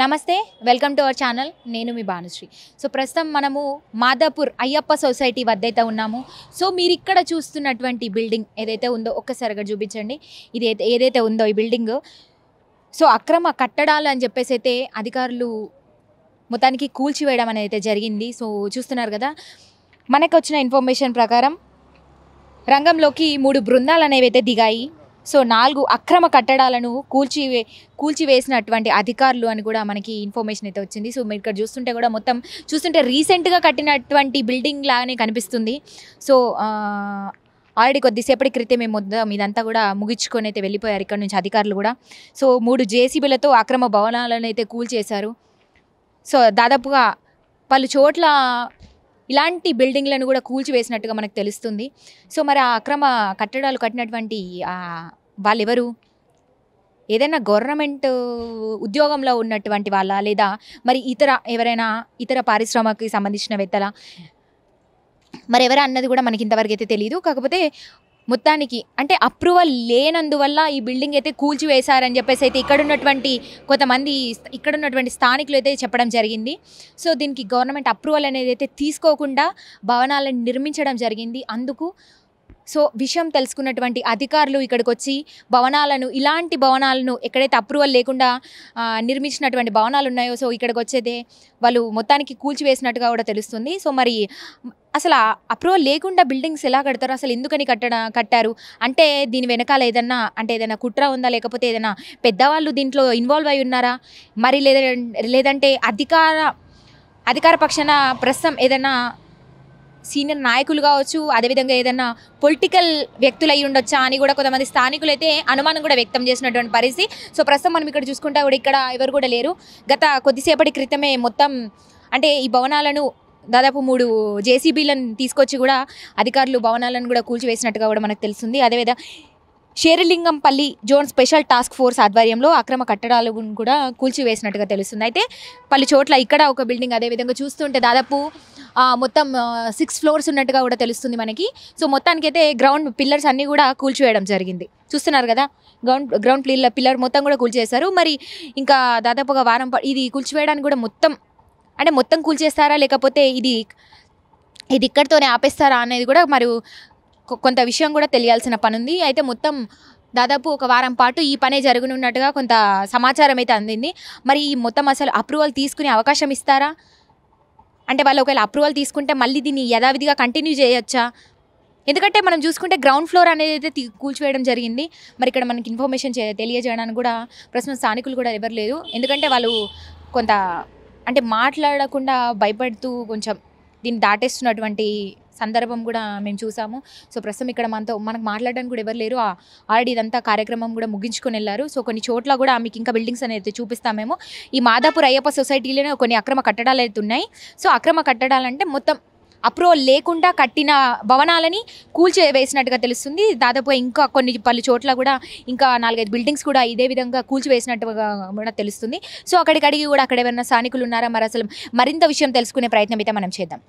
నమస్తే welcome to our channel నేను మీ Bhanusri so ప్రస్తుతం మనము మాధాపూర్ అయ్యప్ప సొసైటీ వద్దైతే ఉన్నాము సో మీరు ఇక్కడ చూస్తున్నటువంటి బిల్డింగ్ ఏదైతే ఉందో ఒక్కసారిగా చూపించండి ఇది ఏదైతే ఉందో ఈ బిల్డింగ్ సో అక్రమ కట్టడాలు అని చెప్పేసి అయితే అధికారులు మొత్తానికి కూల్చివేయడం అనేది అయితే జరిగింది సో చూస్తున్నారు కదా మనకు వచ్చిన ఇన్ఫర్మేషన్ ప్రకారం రంగంలోకి మూడు బృందాలు అనేవి అయితే దిగాయి సో నాలుగు అక్రమ కట్టడాలను కూల్చి కూల్చివేసినటువంటి అధికారులు అని కూడా మనకి ఇన్ఫర్మేషన్ అయితే వచ్చింది సో మీరు ఇక్కడ చూస్తుంటే కూడా మొత్తం చూస్తుంటే రీసెంట్గా కట్టినటువంటి బిల్డింగ్ లాగానే కనిపిస్తుంది సో ఆల్రెడీ కొద్దిసేపటి క్రితం మేము మొత్తం ఇదంతా కూడా ముగించుకొని అయితే వెళ్ళిపోయారు ఇక్కడ నుంచి అధికారులు కూడా సో మూడు జేసీబీలతో అక్రమ భవనాలను అయితే కూల్చేశారు సో దాదాపుగా పలు చోట్ల ఇలాంటి బిల్డింగ్లను కూడా కూల్చివేసినట్టుగా మనకు తెలుస్తుంది సో మరి ఆ అక్రమ కట్టడాలు కట్టినటువంటి వాళ్ళెవరు ఏదైనా గవర్నమెంట్ ఉద్యోగంలో ఉన్నటువంటి వాళ్ళ లేదా మరి ఇతర ఎవరైనా ఇతర పారిశ్రామిక సంబంధించిన వెత్తల మరి ఎవరు అన్నది కూడా మనకి ఇంతవరకు అయితే తెలియదు కాకపోతే మొత్తానికి అంటే అప్రూవల్ లేనందువల్ల ఈ బిల్డింగ్ అయితే కూల్చివేశారని చెప్పేసి అయితే ఇక్కడ ఉన్నటువంటి కొంతమంది ఇక్కడ ఉన్నటువంటి స్థానికులు అయితే చెప్పడం జరిగింది సో దీనికి గవర్నమెంట్ అప్రూవల్ అనేది అయితే తీసుకోకుండా భవనాలను నిర్మించడం జరిగింది అందుకు సో విషయం తెలుసుకున్నటువంటి అధికారులు ఇక్కడికి వచ్చి భవనాలను ఇలాంటి భవనాలను ఎక్కడైతే అప్రూవల్ లేకుండా నిర్మించినటువంటి భవనాలు ఉన్నాయో సో ఇక్కడికి వచ్చేదే వాళ్ళు మొత్తానికి కూల్చివేసినట్టుగా కూడా తెలుస్తుంది సో మరి అసలు అప్రూవల్ లేకుండా బిల్డింగ్స్ ఎలా కడతారు అసలు ఎందుకని కట్ట కట్టారు అంటే దీని వెనకాల ఏదన్నా అంటే ఏదైనా కుట్ర ఉందా లేకపోతే ఏదైనా పెద్దవాళ్ళు దీంట్లో ఇన్వాల్వ్ అయి ఉన్నారా మరి లేదంటే అధికార అధికార పక్షాన ప్రస్తుతం ఏదైనా సీనియర్ నాయకులు కావచ్చు అదేవిధంగా ఏదైనా పొలిటికల్ వ్యక్తులు అయి ఉండొచ్చా అని కూడా కొంతమంది స్థానికులు అయితే అనుమానం కూడా వ్యక్తం చేసినటువంటి పరిస్థితి సో ప్రస్తుతం మనం ఇక్కడ చూసుకుంటే కూడా ఇక్కడ ఎవరు కూడా లేరు గత కొద్దిసేపటి క్రితమే మొత్తం అంటే ఈ భవనాలను దాదాపు మూడు జేసీబీలను తీసుకొచ్చి కూడా అధికారులు భవనాలను కూడా కూల్చివేసినట్టుగా కూడా మనకు తెలుస్తుంది అదేవిధంగా Serilingampally zone special task force ఆధ్వర్యంలో అక్రమ కట్టడాలు కూడా కూల్చివేసినట్టుగా తెలుస్తుంది అయితే పలు చోట్ల ఇక్కడ ఒక బిల్డింగ్ అదేవిధంగా చూస్తుంటే దాదాపు మొత్తం సిక్స్ ఫ్లోర్స్ ఉన్నట్టుగా కూడా తెలుస్తుంది మనకి సో మొత్తానికైతే గ్రౌండ్ పిల్లర్స్ అన్నీ కూడా కూల్చివేయడం జరిగింది చూస్తున్నారు కదా గ్రౌండ్ గ్రౌండ్ పిల్లర్ పిల్లర్ మొత్తం కూడా కూల్చేశారు మరి ఇంకా దాదాపుగా వారం ఇది కూల్చివేయడానికి కూడా మొత్తం అంటే మొత్తం కూల్చేస్తారా లేకపోతే ఇది ఇది ఇక్కడితోనే ఆపేస్తారా అనేది కూడా మరి కొంత విషయం కూడా తెలియాల్సిన పని ఉంది అయితే మొత్తం దాదాపు ఒక వారం పాటు ఈ పనే జరగనున్నట్టుగా కొంత సమాచారం అయితే అందింది మరి ఈ మొత్తం అసలు అప్రూవల్ తీసుకునే అవకాశం ఇస్తారా అంటే వాళ్ళు ఒకవేళ అప్రూవల్ తీసుకుంటే మళ్ళీ దీన్ని యథావిధిగా కంటిన్యూ చేయొచ్చా ఎందుకంటే మనం చూసుకుంటే గ్రౌండ్ ఫ్లోర్ అనేది అయితే కూల్చివేయడం జరిగింది మరి ఇక్కడ మనకి ఇన్ఫర్మేషన్ తెలియజేయడానికి కూడా ప్రస్తుతం స్థానికులు కూడా ఎవరు లేదు ఎందుకంటే వాళ్ళు కొంత అంటే మాట్లాడకుండా భయపడుతూ కొంచెం దీన్ని దాటేస్తున్నటువంటి సందర్భం కూడా మేము చూసాము సో ప్రస్తుతం ఇక్కడ మనతో మనకు మాట్లాడడానికి కూడా ఎవరు లేరు ఆల్రెడీ ఇదంతా కార్యక్రమం కూడా ముగించుకొని వెళ్ళారు సో కొన్ని చోట్ల కూడా మీకు ఇంకా బిల్డింగ్స్ అనేది చూపిస్తామేమో ఈ మాదాపూర్ అయ్యప్ప సొసైటీలోనే కొన్ని అక్రమ కట్టడాలు అయితే ఉన్నాయి సో అక్రమ కట్టడాలంటే మొత్తం అప్రూవల్ లేకుండా కట్టిన భవనాలని కూల్చే వేసినట్టుగా తెలుస్తుంది దాదాపు ఇంకా కొన్ని పలు చోట్ల కూడా ఇంకా నాలుగైదు బిల్డింగ్స్ కూడా ఇదే విధంగా కూల్చివేసినట్టుగా కూడా తెలుస్తుంది సో అక్కడికి అడిగి కూడా అక్కడ ఏమైనా స్థానికులు ఉన్నారా మరి అసలు మరింత విషయం తెలుసుకునే ప్రయత్నం అయితే మనం చేద్దాం